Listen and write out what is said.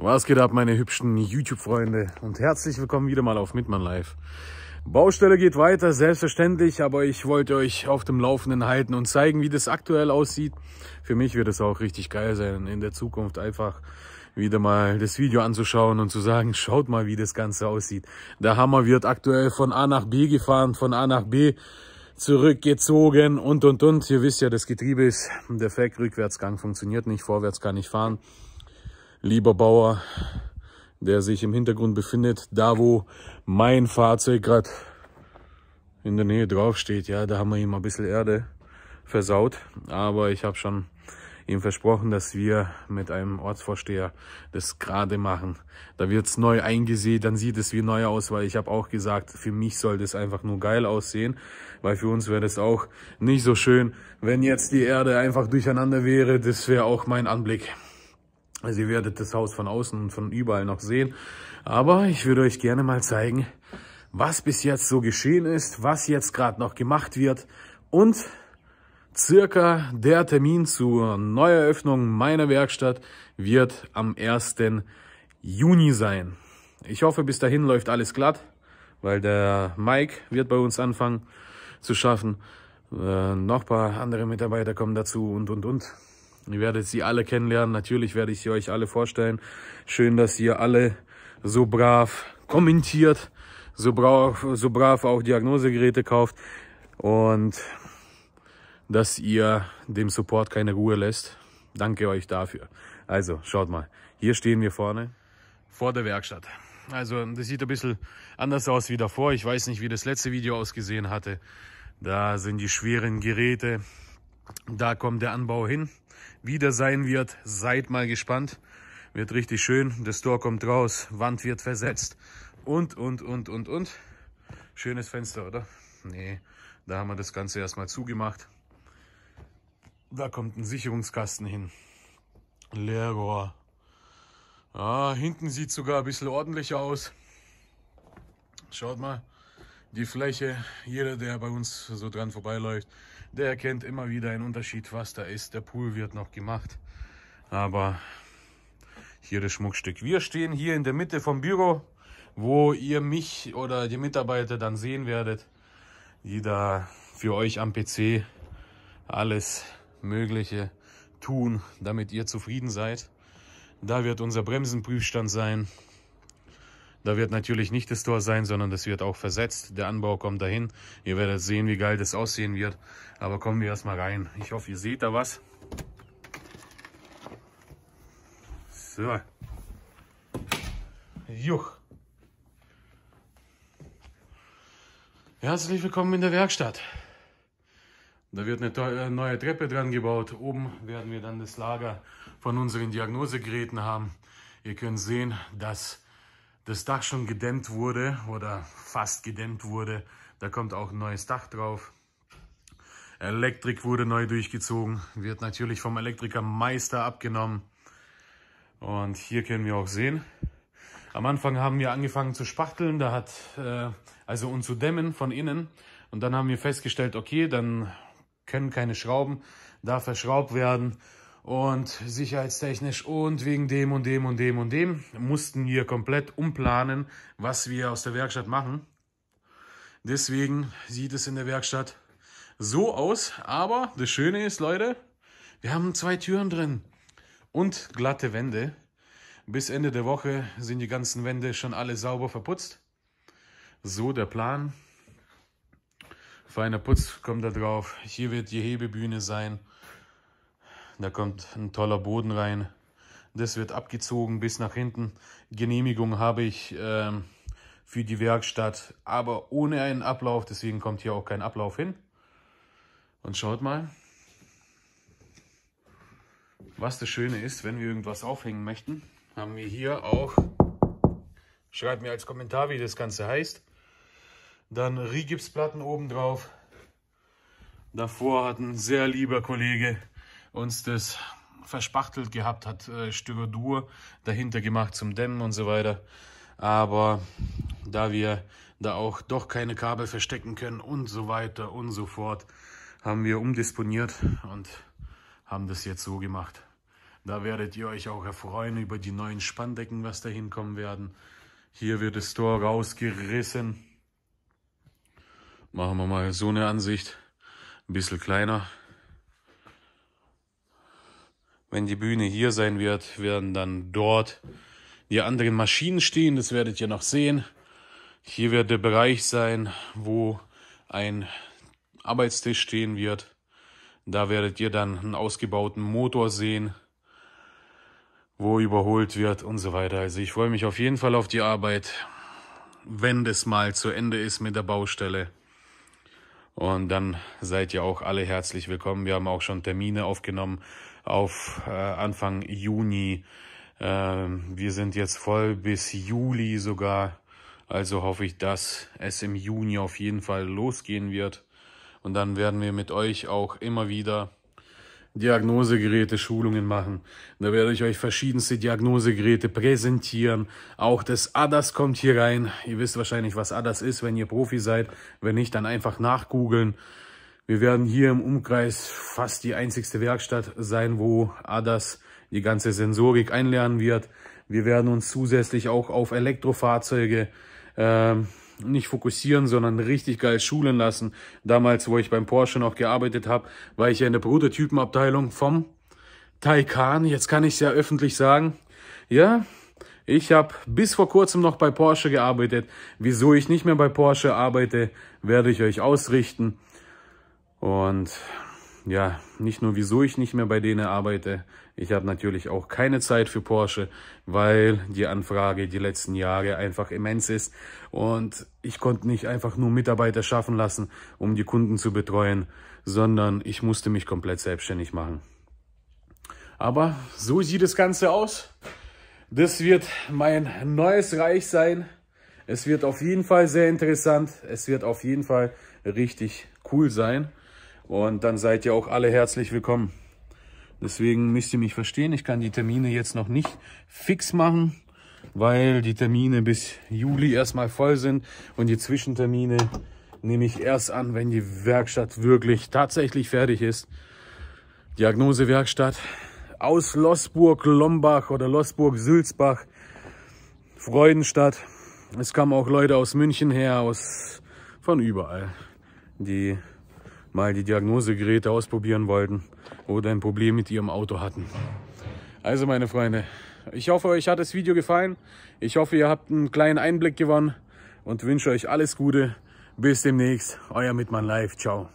Was geht ab, meine hübschen YouTube-Freunde? Und herzlich willkommen wieder mal auf Mitmann Live. Baustelle geht weiter, selbstverständlich, aber ich wollte euch auf dem Laufenden halten und zeigen, wie das aktuell aussieht. Für mich wird es auch richtig geil sein, in der Zukunft einfach wieder mal das Video anzuschauen und zu sagen, schaut mal, wie das Ganze aussieht. Der Hammer wird aktuell von A nach B gefahren, von A nach B zurückgezogen und, und, und. Ihr wisst ja, das Getriebe ist defekt, Rückwärtsgang funktioniert nicht, vorwärts kann ich fahren lieber Bauer, der sich im Hintergrund befindet, da wo mein Fahrzeug gerade in der Nähe drauf steht, ja, da haben wir ihm ein bisschen Erde versaut, aber ich habe schon ihm versprochen, dass wir mit einem Ortsvorsteher das gerade machen. Da wird's neu eingesehen, dann sieht es wie neu aus, weil ich habe auch gesagt, für mich soll das einfach nur geil aussehen, weil für uns wäre das auch nicht so schön, wenn jetzt die Erde einfach durcheinander wäre, das wäre auch mein Anblick. Also ihr werdet das Haus von außen und von überall noch sehen. Aber ich würde euch gerne mal zeigen, was bis jetzt so geschehen ist, was jetzt gerade noch gemacht wird und circa der Termin zur Neueröffnung meiner Werkstatt wird am 1. Juni sein. Ich hoffe, bis dahin läuft alles glatt, weil der Mike wird bei uns anfangen zu schaffen. Äh, noch paar andere Mitarbeiter kommen dazu und, und, und. Ihr werdet sie alle kennenlernen. Natürlich werde ich sie euch alle vorstellen. Schön, dass ihr alle so brav kommentiert, so brav, so brav auch Diagnosegeräte kauft und dass ihr dem Support keine Ruhe lässt. Danke euch dafür. Also, schaut mal. Hier stehen wir vorne vor der Werkstatt. Also, das sieht ein bisschen anders aus wie davor. Ich weiß nicht, wie das letzte Video ausgesehen hatte. Da sind die schweren Geräte. Da kommt der Anbau hin wieder sein wird. Seid mal gespannt. Wird richtig schön. Das Tor kommt raus. Wand wird versetzt. Und, und, und, und, und. Schönes Fenster, oder? Nee, da haben wir das Ganze erstmal zugemacht. Da kommt ein Sicherungskasten hin. Leerrohr. Ah, hinten sieht sogar ein bisschen ordentlicher aus. Schaut mal, die Fläche. Jeder, der bei uns so dran vorbeiläuft, der erkennt immer wieder einen Unterschied, was da ist. Der Pool wird noch gemacht. Aber hier das Schmuckstück. Wir stehen hier in der Mitte vom Büro, wo ihr mich oder die Mitarbeiter dann sehen werdet, die da für euch am PC alles Mögliche tun, damit ihr zufrieden seid. Da wird unser Bremsenprüfstand sein. Da wird natürlich nicht das Tor sein, sondern das wird auch versetzt. Der Anbau kommt dahin. Ihr werdet sehen, wie geil das aussehen wird. Aber kommen wir erstmal rein. Ich hoffe, ihr seht da was. So. Juch. Herzlich willkommen in der Werkstatt. Da wird eine äh, neue Treppe dran gebaut. Oben werden wir dann das Lager von unseren Diagnosegeräten haben. Ihr könnt sehen, dass das Dach schon gedämmt wurde oder fast gedämmt wurde. Da kommt auch ein neues Dach drauf. Elektrik wurde neu durchgezogen, wird natürlich vom Elektriker Meister abgenommen. Und hier können wir auch sehen, am Anfang haben wir angefangen zu spachteln, da hat äh, also und zu dämmen von innen. Und dann haben wir festgestellt, okay, dann können keine Schrauben da verschraubt werden. Und sicherheitstechnisch und wegen dem und dem und dem und dem mussten wir komplett umplanen, was wir aus der Werkstatt machen. Deswegen sieht es in der Werkstatt so aus. Aber das Schöne ist, Leute, wir haben zwei Türen drin und glatte Wände. Bis Ende der Woche sind die ganzen Wände schon alle sauber verputzt. So der Plan. Feiner Putz kommt da drauf. Hier wird die Hebebühne sein. Da kommt ein toller Boden rein. Das wird abgezogen bis nach hinten. Genehmigung habe ich ähm, für die Werkstatt, aber ohne einen Ablauf. Deswegen kommt hier auch kein Ablauf hin. Und schaut mal, was das Schöne ist, wenn wir irgendwas aufhängen möchten, haben wir hier auch, schreibt mir als Kommentar, wie das Ganze heißt, dann Rigipsplatten oben drauf. Davor hat ein sehr lieber Kollege uns das verspachtelt gehabt, hat äh, Styrodur dahinter gemacht zum Dämmen und so weiter. Aber da wir da auch doch keine Kabel verstecken können und so weiter und so fort, haben wir umdisponiert und haben das jetzt so gemacht. Da werdet ihr euch auch erfreuen über die neuen Spanndecken, was da hinkommen werden. Hier wird das Tor rausgerissen. Machen wir mal so eine Ansicht. Ein bisschen kleiner. Wenn die Bühne hier sein wird, werden dann dort die anderen Maschinen stehen. Das werdet ihr noch sehen. Hier wird der Bereich sein, wo ein Arbeitstisch stehen wird. Da werdet ihr dann einen ausgebauten Motor sehen, wo überholt wird und so weiter. Also ich freue mich auf jeden Fall auf die Arbeit, wenn das mal zu Ende ist mit der Baustelle. Und dann seid ihr auch alle herzlich willkommen. Wir haben auch schon Termine aufgenommen auf äh, Anfang Juni. Ähm, wir sind jetzt voll bis Juli sogar. Also hoffe ich, dass es im Juni auf jeden Fall losgehen wird. Und dann werden wir mit euch auch immer wieder Diagnosegeräte, Schulungen machen. Da werde ich euch verschiedenste Diagnosegeräte präsentieren. Auch das ADAS kommt hier rein. Ihr wisst wahrscheinlich, was ADAS ist, wenn ihr Profi seid. Wenn nicht, dann einfach nachgoogeln. Wir werden hier im Umkreis fast die einzigste Werkstatt sein, wo ADAS die ganze Sensorik einlernen wird. Wir werden uns zusätzlich auch auf Elektrofahrzeuge ähm, nicht fokussieren, sondern richtig geil schulen lassen. Damals, wo ich beim Porsche noch gearbeitet habe, war ich ja in der Prototypenabteilung vom Taycan. Jetzt kann ich es ja öffentlich sagen. Ja, ich habe bis vor kurzem noch bei Porsche gearbeitet. Wieso ich nicht mehr bei Porsche arbeite, werde ich euch ausrichten. Und ja, nicht nur wieso ich nicht mehr bei denen arbeite, ich habe natürlich auch keine Zeit für Porsche, weil die Anfrage die letzten Jahre einfach immens ist und ich konnte nicht einfach nur Mitarbeiter schaffen lassen, um die Kunden zu betreuen, sondern ich musste mich komplett selbstständig machen. Aber so sieht das Ganze aus. Das wird mein neues Reich sein. Es wird auf jeden Fall sehr interessant. Es wird auf jeden Fall richtig cool sein. Und dann seid ihr auch alle herzlich willkommen. Deswegen müsst ihr mich verstehen, ich kann die Termine jetzt noch nicht fix machen, weil die Termine bis Juli erstmal voll sind und die Zwischentermine nehme ich erst an, wenn die Werkstatt wirklich tatsächlich fertig ist. Diagnosewerkstatt aus Losburg, Lombach oder Losburg, Sülzbach, Freudenstadt. Es kamen auch Leute aus München her, aus von überall, die mal die Diagnosegeräte ausprobieren wollten oder ein Problem mit ihrem Auto hatten. Also meine Freunde, ich hoffe, euch hat das Video gefallen. Ich hoffe, ihr habt einen kleinen Einblick gewonnen und wünsche euch alles Gute. Bis demnächst. Euer Mitmann Live. Ciao.